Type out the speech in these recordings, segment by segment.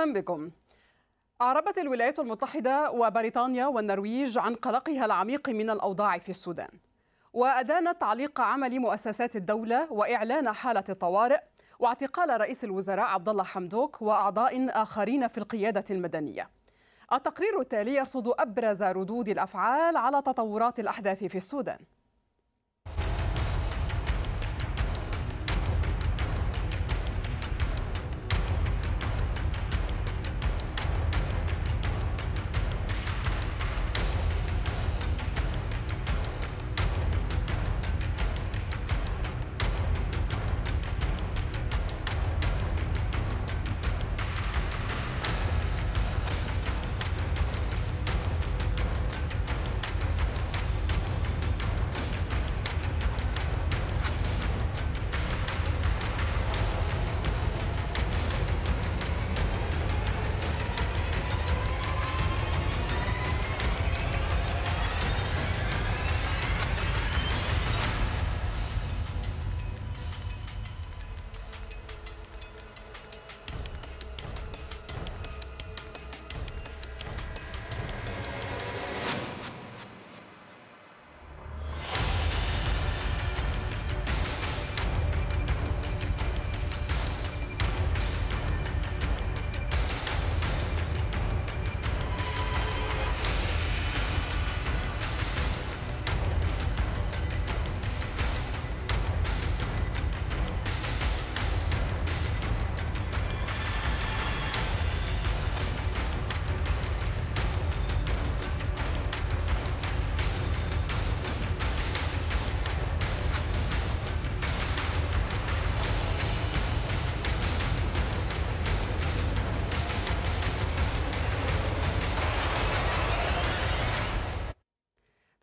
أهلا بكم أعربت الولايات المتحدة وبريطانيا والنرويج عن قلقها العميق من الأوضاع في السودان وأدانت تعليق عمل مؤسسات الدولة وإعلان حالة الطوارئ واعتقال رئيس الوزراء عبد الله حمدوك وأعضاء آخرين في القيادة المدنية التقرير التالي يرصد أبرز ردود الأفعال على تطورات الأحداث في السودان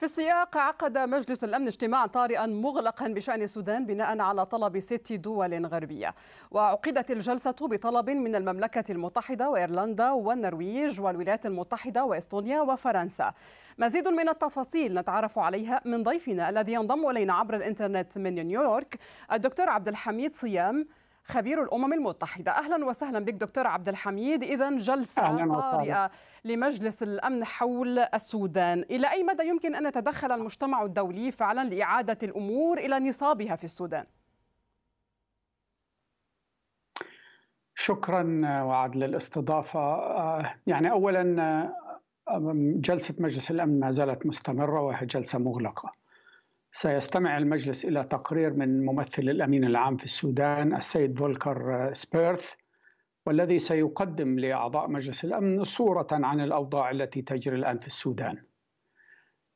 في السياق عقد مجلس الأمن اجتماعا طارئا مغلقا بشأن السودان بناء على طلب ست دول غربية وعقدت الجلسة بطلب من المملكة المتحدة وإيرلندا والنرويج والولايات المتحدة وإستونيا وفرنسا مزيد من التفاصيل نتعرف عليها من ضيفنا الذي ينضم إلينا عبر الإنترنت من نيويورك الدكتور عبد الحميد صيام خبير الامم المتحده اهلا وسهلا بك دكتور عبد الحميد اذا جلسه طارئه لمجلس الامن حول السودان الى اي مدى يمكن ان يتدخل المجتمع الدولي فعلا لاعاده الامور الى نصابها في السودان شكرا وعد للاستضافه آه، يعني اولا آه، جلسه مجلس الامن ما زالت مستمره وهي جلسه مغلقه سيستمع المجلس إلى تقرير من ممثل الأمين العام في السودان السيد فولكر سبيرث والذي سيقدم لأعضاء مجلس الأمن صورة عن الأوضاع التي تجري الآن في السودان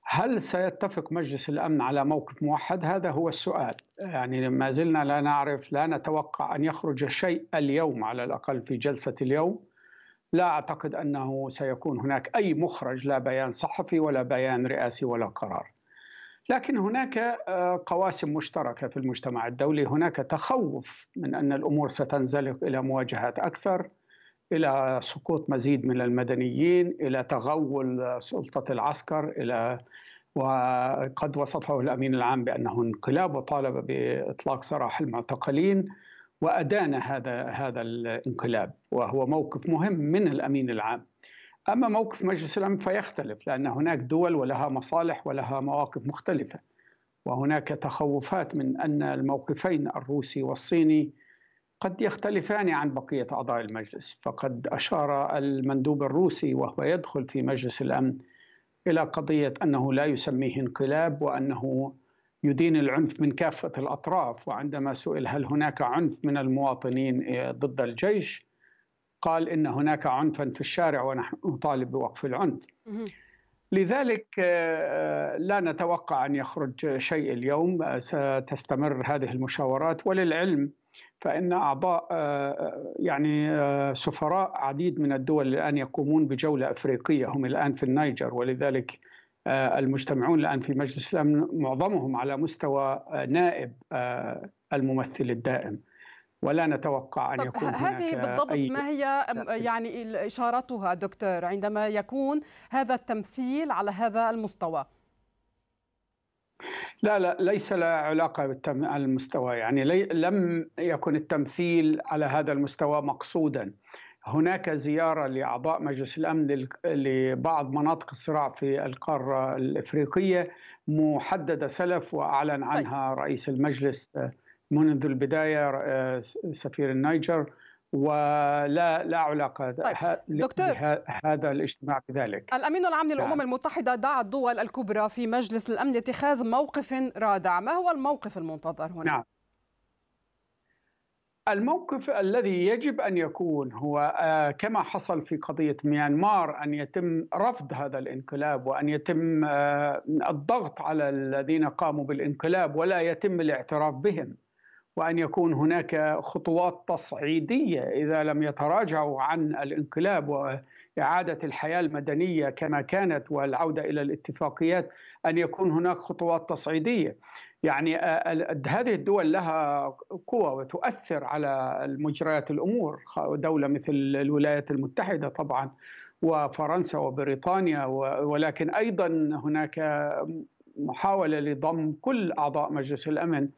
هل سيتفق مجلس الأمن على موقف موحد؟ هذا هو السؤال يعني ما زلنا لا نعرف لا نتوقع أن يخرج شيء اليوم على الأقل في جلسة اليوم لا أعتقد أنه سيكون هناك أي مخرج لا بيان صحفي ولا بيان رئاسي ولا قرار لكن هناك آه، قواسم مشتركه في المجتمع الدولي هناك تخوف من ان الامور ستنزلق الى مواجهات اكثر الى سقوط مزيد من المدنيين الى تغول سلطه العسكر الى وقد وصفه الامين العام بانه انقلاب وطالب باطلاق سراح المعتقلين وادان هذا هذا الانقلاب وهو موقف مهم من الامين العام أما موقف مجلس الأمن فيختلف لأن هناك دول ولها مصالح ولها مواقف مختلفة وهناك تخوفات من أن الموقفين الروسي والصيني قد يختلفان عن بقية أعضاء المجلس فقد أشار المندوب الروسي وهو يدخل في مجلس الأمن إلى قضية أنه لا يسميه انقلاب وأنه يدين العنف من كافة الأطراف وعندما سئل هل هناك عنف من المواطنين ضد الجيش قال ان هناك عنفا في الشارع ونحن نطالب بوقف العنف. لذلك آه، آه، لا نتوقع ان يخرج شيء اليوم آه، ستستمر هذه المشاورات وللعلم فان اعضاء يعني سفراء عديد من الدول الان يقومون بجوله افريقيه هم الان في النيجر ولذلك المجتمعون الان في مجلس الامن معظمهم على مستوى نائب الممثل الدائم. ولا نتوقع ان طب يكون هذه بالضبط أي ما هي يعني اشارتها دكتور عندما يكون هذا التمثيل على هذا المستوى لا لا ليس لا علاقة بالمستوى يعني لي لم يكن التمثيل على هذا المستوى مقصودا هناك زيارة لأعضاء مجلس الأمن لبعض مناطق الصراع في القارة الإفريقية محددة سلف وأعلن طيب. عنها رئيس المجلس منذ البدايه آه، سفير النيجر ولا لا علاقه طيب. دكتور هذا الاجتماع بذلك الامين العام نعم. للامم نعم. المتحده دعا الدول الكبرى في مجلس الامن لاتخاذ موقف رادع ما هو الموقف المنتظر هنا نعم. الموقف الذي يجب ان يكون هو آه، كما حصل في قضيه ميانمار ان يتم رفض هذا الانقلاب وان يتم آه، الضغط على الذين قاموا بالانقلاب ولا يتم الاعتراف بهم وان يكون هناك خطوات تصعيديه اذا لم يتراجعوا عن الانقلاب واعاده الحياه المدنيه كما كانت والعوده الى الاتفاقيات ان يكون هناك خطوات تصعيديه. يعني آه، هذه الدول لها قوة وتؤثر على مجريات الأمور دولة مثل الولايات المتحدة طبعا وفرنسا وبريطانيا ولكن أيضا هناك محاولة لضم كل أعضاء مجلس الأمن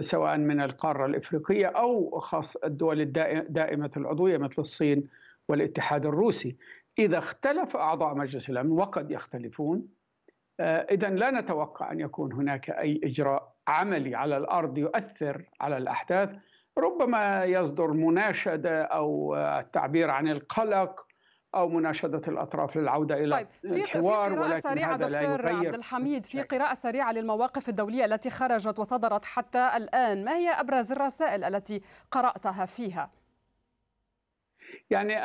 سواء من القارة الإفريقية أو خاص الدول الدائمة العضوية مثل الصين والاتحاد الروسي إذا اختلف أعضاء مجلس الأمن وقد يختلفون آه، إذا لا نتوقع أن يكون هناك أي إجراء عملي على الأرض يؤثر على الأحداث ربما يصدر مناشدة أو التعبير آه، عن القلق او مناشده الاطراف للعوده الى طيب. في الحوار في قراءه سريعه دكتور عبد الحميد في قراءه سريعه للمواقف الدوليه التي خرجت وصدرت حتى الان ما هي ابرز الرسائل التي قراتها فيها يعني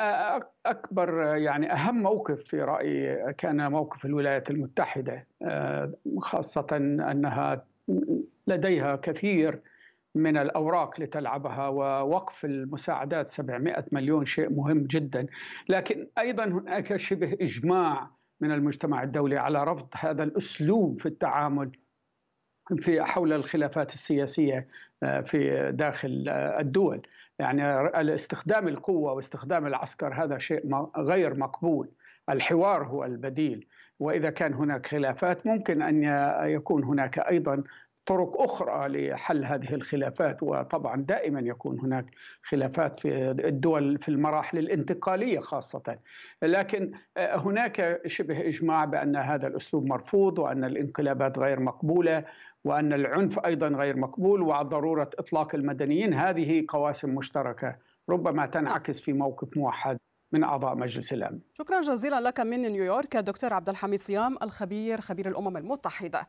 اكبر يعني اهم موقف في رايي كان موقف الولايات المتحده خاصه انها لديها كثير من الأوراق لتلعبها ووقف المساعدات 700 مليون شيء مهم جدا لكن أيضا هناك شبه إجماع من المجتمع الدولي على رفض هذا الأسلوب في التعامل في حول الخلافات السياسية آه، في داخل آه، الدول يعني استخدام القوة واستخدام العسكر هذا شيء غير مقبول الحوار هو البديل واذا كان هناك خلافات ممكن ان يكون هناك ايضا طرق اخرى لحل هذه الخلافات وطبعا دائما يكون هناك خلافات في الدول في المراحل الانتقاليه خاصه لكن آه، هناك شبه اجماع بان هذا الاسلوب مرفوض وان الانقلابات غير مقبوله وان العنف ايضا غير مقبول وضروره اطلاق المدنيين هذه قواسم مشتركه ربما تنعكس في موقف موحد من اعضاء مجلس الامن. شكرا جزيلا لك من نيويورك دكتور عبد الحميد صيام الخبير خبير الامم المتحده.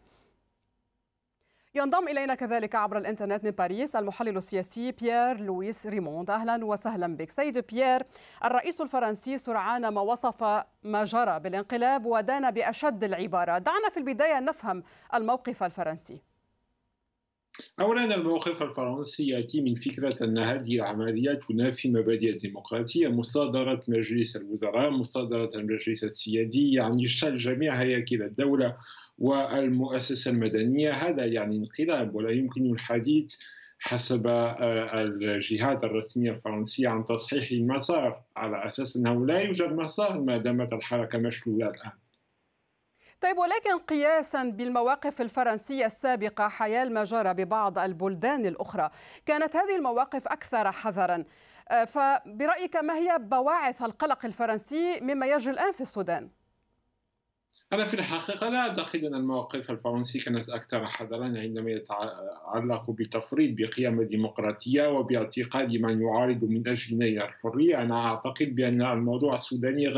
ينضم إلينا كذلك عبر الإنترنت من باريس المحلل السياسي بيير لويس ريموند أهلا وسهلا بك سيد بيير الرئيس الفرنسي سرعان ما وصف ما جرى بالانقلاب ودان بأشد العبارة دعنا في البداية نفهم الموقف الفرنسي أولا الموقف الفرنسي يأتي من فكرة أن هذه العملية تنافي مبادئ الديمقراطية مصادرة مجلس الوزراء مصادرة المجلس السيادي يعني شل جميع هياكل الدولة والمؤسسة المدنية هذا يعني انقلاب ولا يمكن الحديث حسب آه، الجهات الرسمية الفرنسية عن تصحيح المسار على أساس أنه لا يوجد مسار ما دامت الحركة مشلولة الآن طيب ولكن قياسا بالمواقف الفرنسيه السابقه حيال ما جرى ببعض البلدان الاخرى، كانت هذه المواقف اكثر حذرا، آه، فبرايك ما هي بواعث القلق الفرنسي مما يجري الان في السودان؟ أنا في الحقيقة لا أعتقد أن المواقف الفرنسية كانت أكثر حذرا عندما يتعلق بتفريط بقيم الديمقراطية وباعتقاد من يعارض من أجل نيل الحرية أنا أعتقد بأن الموضوع السوداني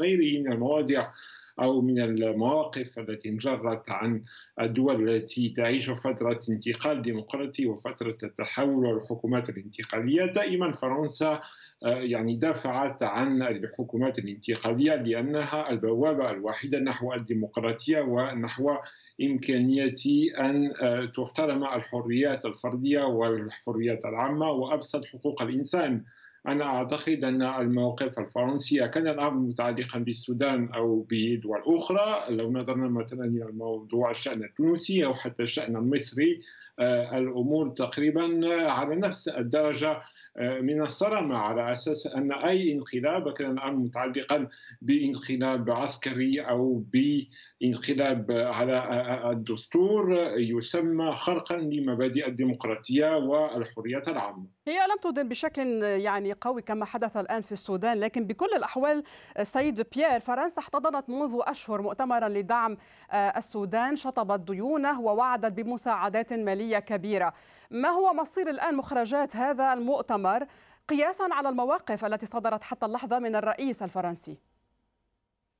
غيره من المواضيع أو من المواقف التي انجرت عن الدول التي تعيش فترة انتقال ديمقراطي وفترة التحول والحكومات الانتقالية دائما فرنسا آه، يعني دافعت عن الحكومات الانتقالية لأنها البوابة الوحيدة نحو الديمقراطية ونحو إمكانية أن آه، تحترم الحريات الفردية والحريات العامة وأبسط حقوق الإنسان أنا أعتقد أن الموقف الفرنسي كان الأمر متعلقا بالسودان أو بدول أخرى لو نظرنا مثلا إلى موضوع الشأن التونسي أو حتى الشأن المصري آه، الامور تقريبا آه، على نفس الدرجه آه، من الصرامه على اساس ان اي انقلاب كان الامر متعلقا بانقلاب عسكري او بانقلاب على الدستور يسمى خرقا لمبادئ الديمقراطيه والحريات العامه. هي لم تدن بشكل يعني قوي كما حدث الان في السودان، لكن بكل الاحوال سيد بيير فرنسا احتضنت منذ اشهر مؤتمرا لدعم السودان، شطبت ديونه ووعدت بمساعدات ماليه دولية كبيرة ما هو مصير الآن مخرجات هذا المؤتمر قياسا على المواقف التي صدرت حتى اللحظة من الرئيس الفرنسي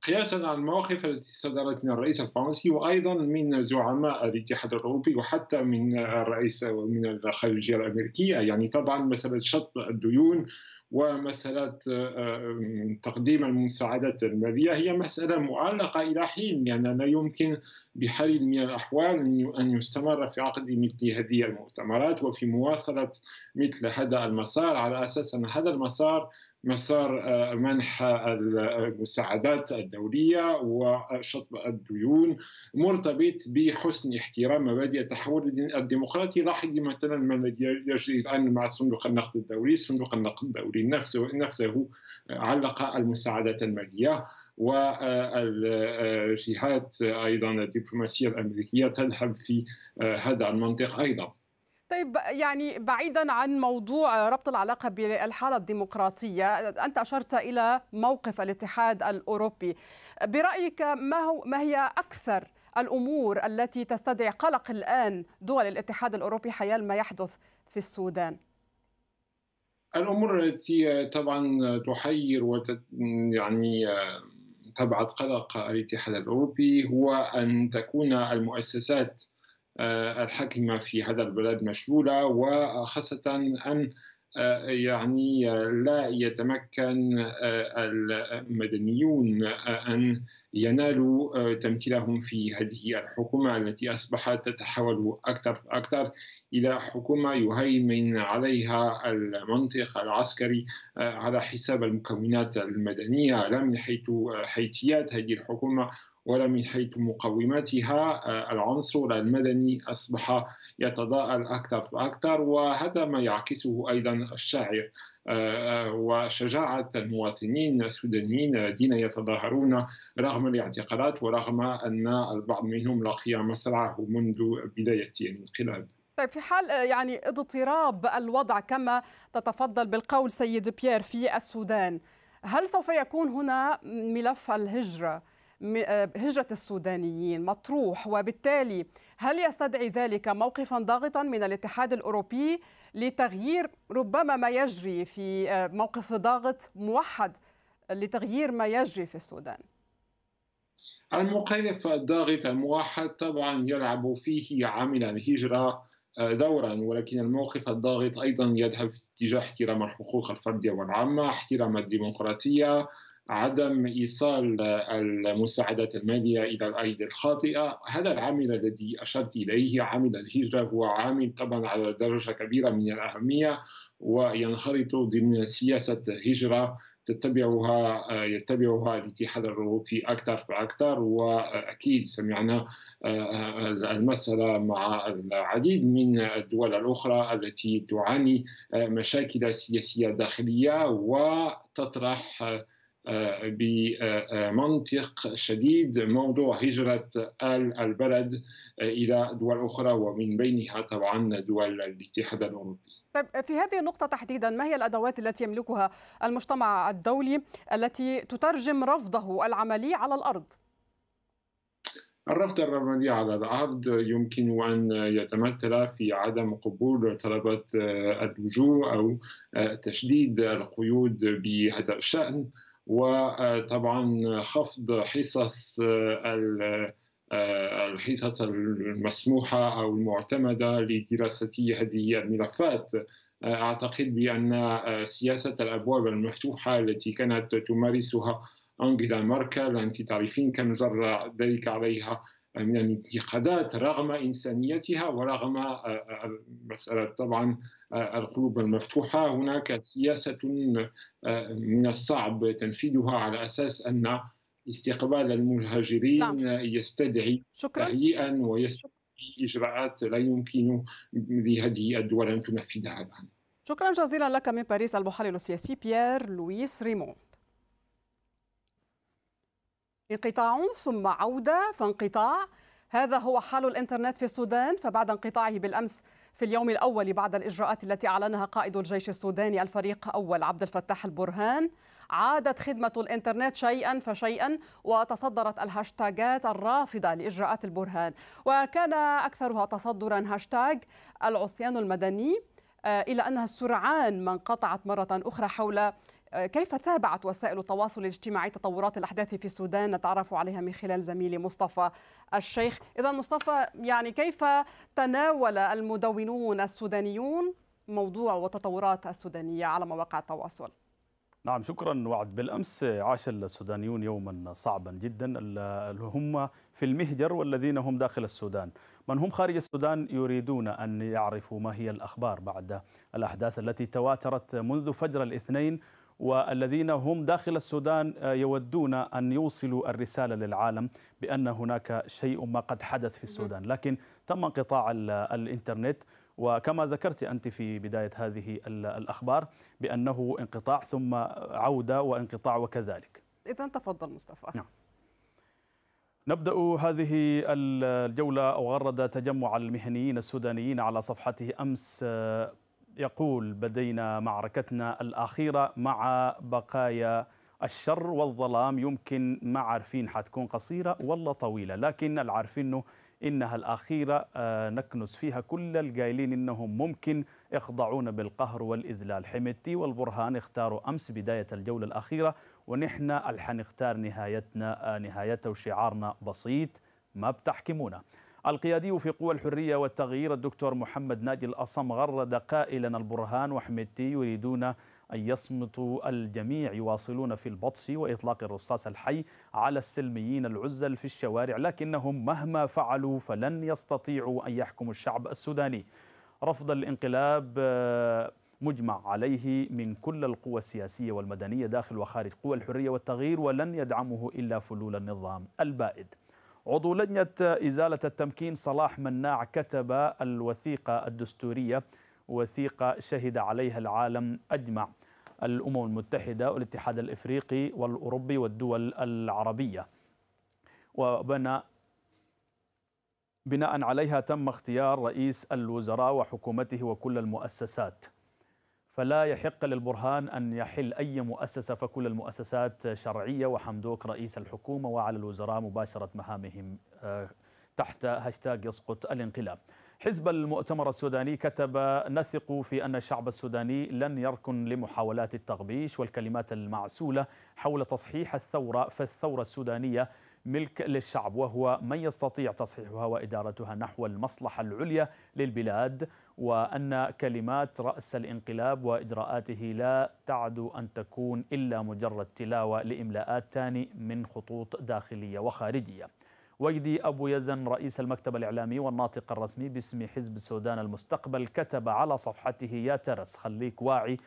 قياسا على المواقف التي صدرت من الرئيس الفرنسي وايضا من زعماء الاتحاد الاوروبي وحتى من الرئيس من الخارجيه الامريكيه يعني طبعا مساله شطب الديون ومسألة آه، آه، تقديم المساعدات المالية هي مسألة معلقة إلى حين لأن يعني لا يمكن بحال من الأحوال أن يستمر في عقد مثل هذه المؤتمرات وفي مواصلة مثل هذا المسار على أساس أن هذا المسار مسار آه، منح المساعدات الدولية وشطب الديون مرتبط بحسن احترام مبادئ التحول الديمقراطي لاحظ مثلا ما يجري الآن مع صندوق النقد الدولي صندوق النقد الدولي بنفسه نفسه آه، علق المساعدات الماليه والجهات آه، آه، ايضا الدبلوماسيه الامريكيه تذهب في هذا المنطق ايضا طيب يعني بعيدا عن موضوع ربط العلاقه بالحاله الديمقراطيه انت اشرت الى موقف الاتحاد الاوروبي برايك ما هو ما هي اكثر الامور التي تستدعي قلق الان دول الاتحاد الاوروبي حيال ما يحدث في السودان الامور التي طبعا تحير وتت يعني تبعث قلق الاتحاد الاوروبي هو ان تكون المؤسسات آه، الحاكمه في هذا البلد مشلوله وخاصه ان آه، يعني آه، لا يتمكن آه، المدنيون أن ينالوا تمثيلهم في هذه الحكومة التي أصبحت تتحول أكثر فأكثر إلى حكومة يهيمن عليها المنطق العسكري على حساب المكونات المدنية لا من حيث حيثيات هذه الحكومة ولا من حيث مقوماتها آه، العنصر المدني أصبح يتضاءل أكثر فأكثر وهذا ما يعكسه أيضا الشاعر آه، آه، وشجاعة المواطنين السودانيين الذين يتظاهرون رغم الاعتقالات ورغم أن البعض منهم لقي مصرعه منذ بداية الانقلاب طيب في حال يعني اضطراب الوضع كما تتفضل بالقول سيد بيير في السودان هل سوف يكون هنا ملف الهجره آه، هجرة السودانيين مطروح وبالتالي هل يستدعي ذلك موقفا ضاغطا من الاتحاد الأوروبي لتغيير ربما ما يجري في آه، موقف ضاغط موحد لتغيير ما يجري في السودان الموقف الضاغط الموحد طبعا يلعب فيه عامل الهجرة آه، دورا ولكن الموقف الضاغط أيضا يذهب في اتجاه احترام الحقوق الفردية والعامة احترام الديمقراطية عدم ايصال المساعدات الماليه الى الايدي الخاطئه، هذا العامل الذي اشرت اليه عامل الهجره هو عامل طبعا على درجه كبيره من الاهميه وينخرط ضمن سياسه هجره تتبعها يتبعها الاتحاد الاوروبي اكثر فاكثر واكيد سمعنا آه، آه، المساله مع العديد من الدول الاخرى التي تعاني آه، مشاكل سياسيه داخليه وتطرح آه، بمنطق شديد موضوع هجرة آل البلد آه، إلى دول أخرى ومن بينها طبعا دول الاتحاد الأوروبي طيب في هذه النقطة تحديدا ما هي الأدوات التي يملكها المجتمع الدولي التي تترجم رفضه العملي على الأرض؟ الرفض الرمادي على الأرض يمكن أن يتمثل في عدم قبول طلبات آه، اللجوء أو تشديد القيود بهذا الشأن وطبعا خفض حصص آه، الحصص آه، المسموحة أو المعتمدة لدراسة هذه الملفات آه، أعتقد بأن سياسة الأبواب المفتوحة التي كانت تمارسها أنجيلا ماركل أنت تعرفين كم جرى ذلك عليها من الانتقادات رغم إنسانيتها ورغم آه، آه، مسألة طبعا آه، القلوب المفتوحة هناك سياسة من الصعب تنفيذها على أساس أن استقبال المهاجرين نعم. يستدعي تهيئا ويستدعي إجراءات لا يمكن لهذه الدول أن تنفذها الآن شكرا جزيلا لك من باريس المحلل السياسي بيير لويس ريمون انقطاع ثم عودة فانقطاع هذا هو حال الانترنت في السودان فبعد انقطاعه بالأمس في اليوم الأول بعد الإجراءات التي أعلنها قائد الجيش السوداني الفريق أول عبد الفتاح البرهان عادت خدمة الإنترنت شيئا فشيئا وتصدرت الهاشتاجات الرافضة لإجراءات البرهان وكان أكثرها تصدرا هاشتاج العصيان المدني آه، إلى أنها سرعان ما انقطعت مرة أخرى حول كيف تابعت وسائل التواصل الاجتماعي تطورات الأحداث في السودان نتعرف عليها من خلال زميلي مصطفى الشيخ إذا مصطفى يعني كيف تناول المدونون السودانيون موضوع وتطورات السودانية على مواقع التواصل نعم شكرا وعد بالأمس عاش السودانيون يوما صعبا جدا هم في المهجر والذين هم داخل السودان من هم خارج السودان يريدون أن يعرفوا ما هي الأخبار بعد الأحداث التي تواترت منذ فجر الاثنين والذين هم داخل السودان آه، يودون أن يوصلوا الرسالة للعالم بأن هناك شيء ما قد حدث في نعم. السودان لكن تم انقطاع الإنترنت وكما ذكرت أنت في بداية هذه الأخبار بأنه انقطاع ثم عودة وانقطاع وكذلك إذا تفضل مصطفى نعم. نبدأ هذه الجولة أو غرد تجمع المهنيين السودانيين على صفحته أمس آه، يقول بدينا معركتنا الأخيرة مع بقايا الشر والظلام يمكن ما عارفين حتكون قصيرة ولا طويلة لكن العارفين أنه إنها الأخيرة آه، نكنس فيها كل القايلين إنهم ممكن يخضعون بالقهر والإذلال حميدتي والبرهان اختاروا أمس بداية الجولة الأخيرة ونحن اللي حنختار نهايتنا آه، نهايته وشعارنا بسيط ما بتحكمونا القيادي في قوى الحرية والتغيير الدكتور محمد ناجي الأصم غرد قائلا البرهان وحمدتي يريدون أن يصمتوا الجميع يواصلون في البطش وإطلاق الرصاص الحي على السلميين العزل في الشوارع لكنهم مهما فعلوا فلن يستطيعوا أن يحكموا الشعب السوداني رفض الانقلاب مجمع عليه من كل القوى السياسية والمدنية داخل وخارج قوى الحرية والتغيير ولن يدعمه إلا فلول النظام البائد عضو لجنة إزالة التمكين صلاح مناع كتب الوثيقة الدستورية وثيقة شهد عليها العالم أجمع الأمم المتحدة والاتحاد الإفريقي والأوروبي والدول العربية وبنى بناء عليها تم اختيار رئيس الوزراء وحكومته وكل المؤسسات فلا يحق للبرهان أن يحل أي مؤسسة فكل المؤسسات شرعية وحمدوك رئيس الحكومة وعلى الوزراء مباشرة مهامهم آه، تحت هاشتاج يسقط الانقلاب حزب المؤتمر السوداني كتب نثق في أن الشعب السوداني لن يركن لمحاولات التغبيش والكلمات المعسولة حول تصحيح الثورة فالثورة السودانية ملك للشعب وهو من يستطيع تصحيحها وإدارتها نحو المصلحة العليا للبلاد وأن كلمات رأس الانقلاب وإجراءاته لا تعد أن تكون إلا مجرد تلاوة لإملاءات تاني من خطوط داخلية وخارجية وجدي أبو يزن رئيس المكتب الإعلامي والناطق الرسمي باسم حزب السودان المستقبل كتب على صفحته يا ترس خليك واعي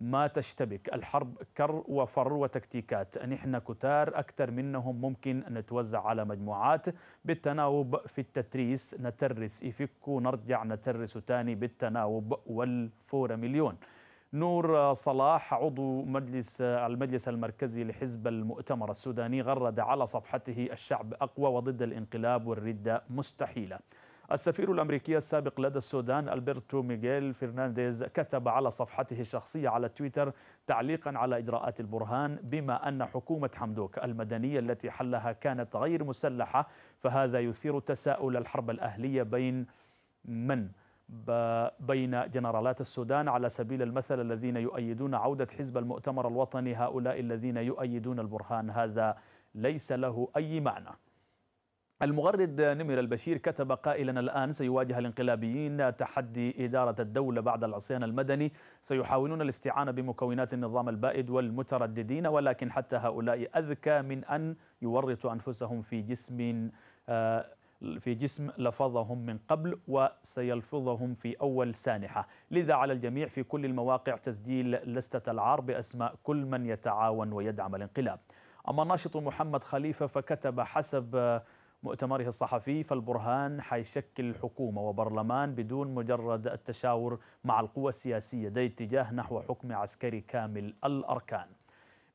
ما تشتبك الحرب كر وفر وتكتيكات نحن كتار أكثر منهم ممكن نتوزع على مجموعات بالتناوب في التتريس نترس يفك ونرجع نترس تاني بالتناوب والفورة مليون نور صلاح عضو مجلس المجلس المركزي لحزب المؤتمر السوداني غرد على صفحته الشعب أقوى وضد الانقلاب والردة مستحيلة السفير الأمريكي السابق لدى السودان ألبرتو ميغيل فرنانديز كتب على صفحته الشخصية على تويتر تعليقا على إجراءات البرهان بما أن حكومة حمدوك المدنية التي حلها كانت غير مسلحة فهذا يثير تساؤل الحرب الأهلية بين من؟ بين جنرالات السودان على سبيل المثل الذين يؤيدون عودة حزب المؤتمر الوطني هؤلاء الذين يؤيدون البرهان هذا ليس له أي معنى المغرد نمر البشير كتب قائلا الآن سيواجه الانقلابيين تحدي إدارة الدولة بعد العصيان المدني سيحاولون الاستعانة بمكونات النظام البائد والمترددين ولكن حتى هؤلاء أذكى من أن يورطوا أنفسهم في جسم آه، في جسم لفظهم من قبل وسيلفظهم في أول سانحة لذا على الجميع في كل المواقع تسجيل لستة العار بأسماء كل من يتعاون ويدعم الانقلاب أما الناشط محمد خليفة فكتب حسب آه، مؤتمره الصحفي فالبرهان حيشكل حكومة وبرلمان بدون مجرد التشاور مع القوى السياسية ده اتجاه نحو حكم عسكري كامل الأركان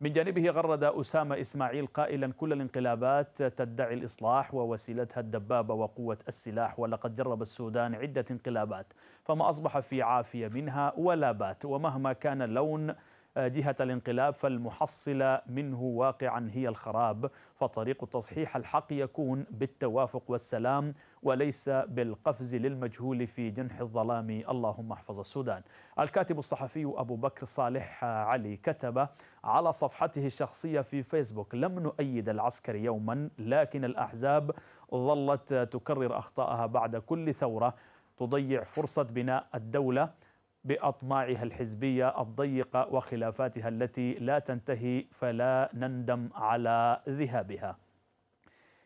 من جانبه غرد أسامة إسماعيل قائلا كل الانقلابات تدعي الإصلاح ووسيلتها الدبابة وقوة السلاح ولقد جرب السودان عدة انقلابات فما أصبح في عافية منها ولا بات ومهما كان لون جهة الانقلاب فالمحصلة منه واقعا هي الخراب فطريق التصحيح الحق يكون بالتوافق والسلام وليس بالقفز للمجهول في جنح الظلام اللهم احفظ السودان الكاتب الصحفي أبو بكر صالح علي كتب على صفحته الشخصية في فيسبوك لم نؤيد العسكر يوما لكن الأحزاب ظلت تكرر أخطاءها بعد كل ثورة تضيع فرصة بناء الدولة باطماعها الحزبيه الضيقه وخلافاتها التي لا تنتهي فلا نندم على ذهابها.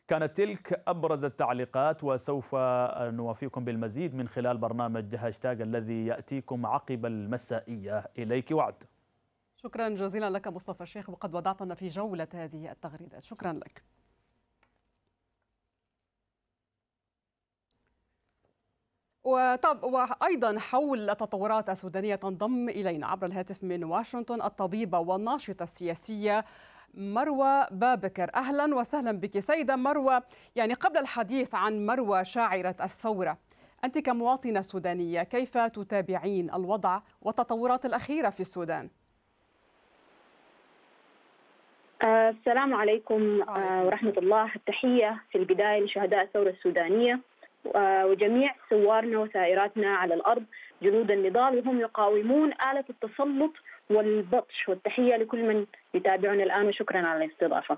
كانت تلك ابرز التعليقات وسوف نوافيكم بالمزيد من خلال برنامج هاشتاج الذي ياتيكم عقب المسائيه اليك وعد. شكرا جزيلا لك مصطفى الشيخ وقد وضعتنا في جوله هذه التغريدات، شكرا لك. وطب وايضا حول التطورات السودانيه تنضم الينا عبر الهاتف من واشنطن الطبيبه والناشطه السياسيه مروى بابكر اهلا وسهلا بك سيده مروى يعني قبل الحديث عن مروى شاعره الثوره انت كمواطنه سودانيه كيف تتابعين الوضع والتطورات الاخيره في السودان آه، السلام عليكم, آه، عليكم ورحمه الله التحيه في البدايه لشهداء الثوره السودانيه آه، وجميع سوارنا وسائراتنا على الأرض جنود النضال وهم يقاومون آلة التسلط والبطش والتحية لكل من يتابعنا الآن وشكرا على الاستضافة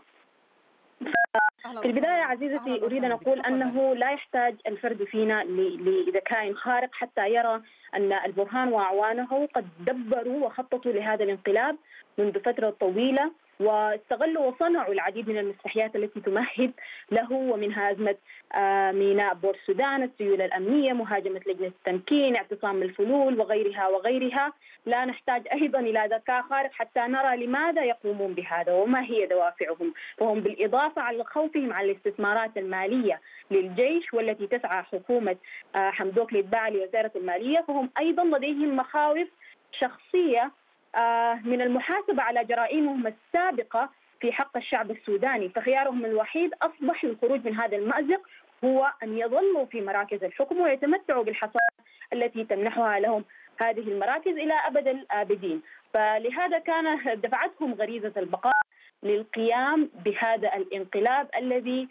في البداية عزيزتي أريد أن أقول أنه لا يحتاج الفرد فينا لذكاء خارق حتى يرى أن البرهان وأعوانه قد دبروا وخططوا لهذا الانقلاب منذ فترة طويلة واستغلوا وصنعوا العديد من المسرحيات التي تمهد له ومنها أزمة آه، ميناء بور السودان، السيولة الأمنية مهاجمة لجنة التمكين اعتصام الفلول وغيرها وغيرها لا نحتاج أيضا إلى ذكاء خارق حتى نرى لماذا يقومون بهذا وما هي دوافعهم فهم بالإضافة على خوفهم على الاستثمارات المالية للجيش والتي تسعى حكومة آه، حمدوك للباع لوزارة المالية فهم أيضا لديهم مخاوف شخصية آه، من المحاسبة على جرائمهم السابقة في حق الشعب السوداني فخيارهم الوحيد أصبح للخروج من هذا المأزق هو أن يظلوا في مراكز الحكم ويتمتعوا بالحصانة التي تمنحها لهم هذه المراكز إلى أبد الآبدين فلهذا كان دفعتهم غريزة البقاء للقيام بهذا الانقلاب الذي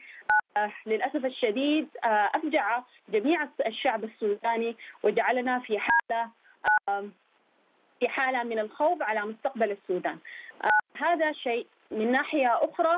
آه، للأسف الشديد آه، أفجع جميع الشعب السوداني وجعلنا في حالة في حالة من الخوف على مستقبل السودان آه، هذا شيء من ناحية أخرى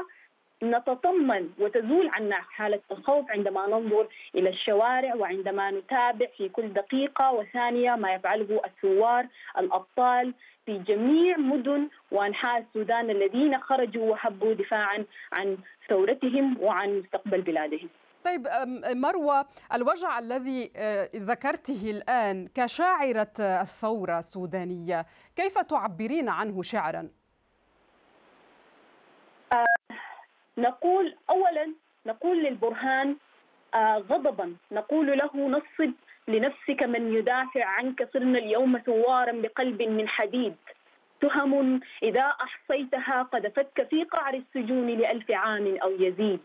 نتطمن وتزول عنا حالة الخوف عندما ننظر إلى الشوارع وعندما نتابع في كل دقيقة وثانية ما يفعله الثوار الأبطال في جميع مدن وأنحاء السودان الذين خرجوا وحبوا دفاعا عن ثورتهم وعن مستقبل بلادهم طيب مروى الوجع الذي آه، ذكرته الآن كشاعرة الثورة السودانية كيف تعبرين عنه شعرا؟ آه، نقول أولا نقول للبرهان آه، غضبا نقول له نصب لنفسك من يدافع عنك صرنا اليوم ثوارا بقلب من حديد تهم إذا أحصيتها قذفتك في قعر السجون لألف عام أو يزيد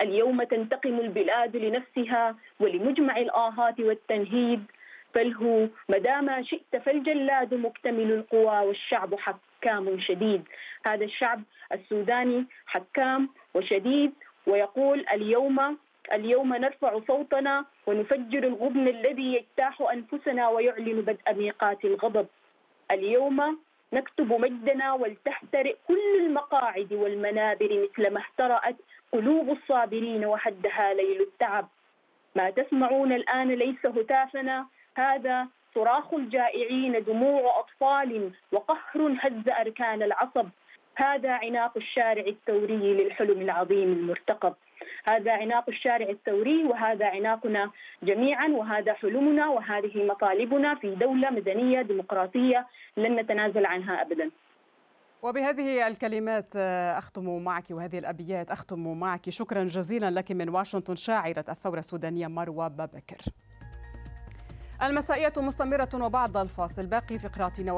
اليوم تنتقم البلاد لنفسها ولمجمع الآهات والتنهيد فالهو مدام شئت فالجلاد مكتمل القوى والشعب حكام شديد هذا الشعب السوداني حكام وشديد ويقول اليوم اليوم نرفع صوتنا ونفجر الغبن الذي يجتاح أنفسنا ويعلن بدء ميقات الغضب اليوم نكتب مجدنا ولتحترق كل المقاعد والمنابر مثل ما احترأت قلوب الصابرين وحدها ليل التعب ما تسمعون الآن ليس هتافنا هذا صراخ الجائعين دموع أطفال وقهر هز أركان العصب هذا عناق الشارع الثوري للحلم العظيم المرتقب هذا عناق الشارع الثوري وهذا عناقنا جميعا وهذا حلمنا وهذه مطالبنا في دولة مدنية ديمقراطية لن نتنازل عنها أبدا وبهذه الكلمات آه، أختم معك وهذه الأبيات أختم معك شكرا جزيلا لك من واشنطن شاعرة الثورة السودانية مروى بابكر المسائية مستمرة وبعد الفاصل باقي فقراتنا